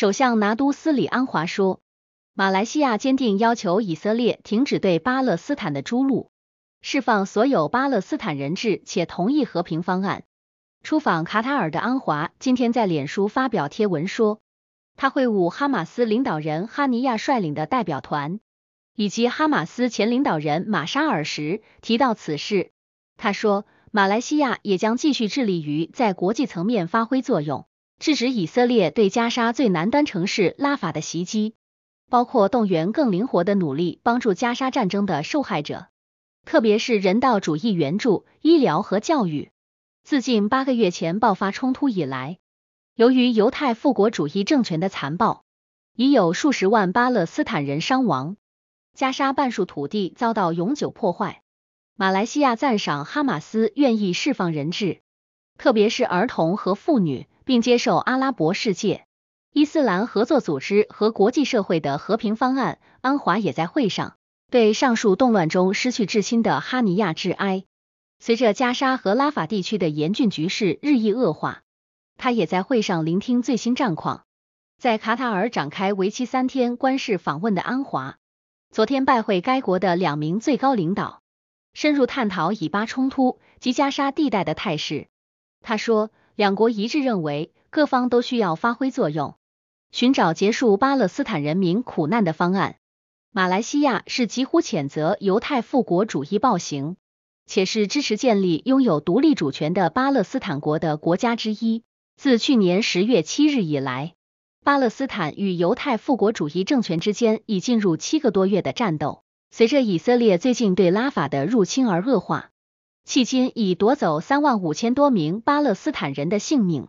首相拿督斯里安华说，马来西亚坚定要求以色列停止对巴勒斯坦的诸路，释放所有巴勒斯坦人质，且同意和平方案。出访卡塔尔的安华今天在脸书发表贴文说，他会晤哈马斯领导人哈尼亚率领的代表团，以及哈马斯前领导人马沙尔时提到此事。他说，马来西亚也将继续致力于在国际层面发挥作用。制止以色列对加沙最南端城市拉法的袭击，包括动员更灵活的努力帮助加沙战争的受害者，特别是人道主义援助、医疗和教育。自近八个月前爆发冲突以来，由于犹太复国主义政权的残暴，已有数十万巴勒斯坦人伤亡，加沙半数土地遭到永久破坏。马来西亚赞赏哈马斯愿意释放人质，特别是儿童和妇女。并接受阿拉伯世界、伊斯兰合作组织和国际社会的和平方案。安华也在会上对上述动乱中失去至亲的哈尼亚致哀。随着加沙和拉法地区的严峻局势日益恶化，他也在会上聆听最新战况。在卡塔尔展开为期三天官事访问的安华，昨天拜会该国的两名最高领导，深入探讨以巴冲突及加沙地带的态势。他说。两国一致认为，各方都需要发挥作用，寻找结束巴勒斯坦人民苦难的方案。马来西亚是几乎谴责犹太复国主义暴行，且是支持建立拥有独立主权的巴勒斯坦国的国家之一。自去年十月七日以来，巴勒斯坦与犹太复国主义政权之间已进入七个多月的战斗，随着以色列最近对拉法的入侵而恶化。迄今已夺走三万五千多名巴勒斯坦人的性命。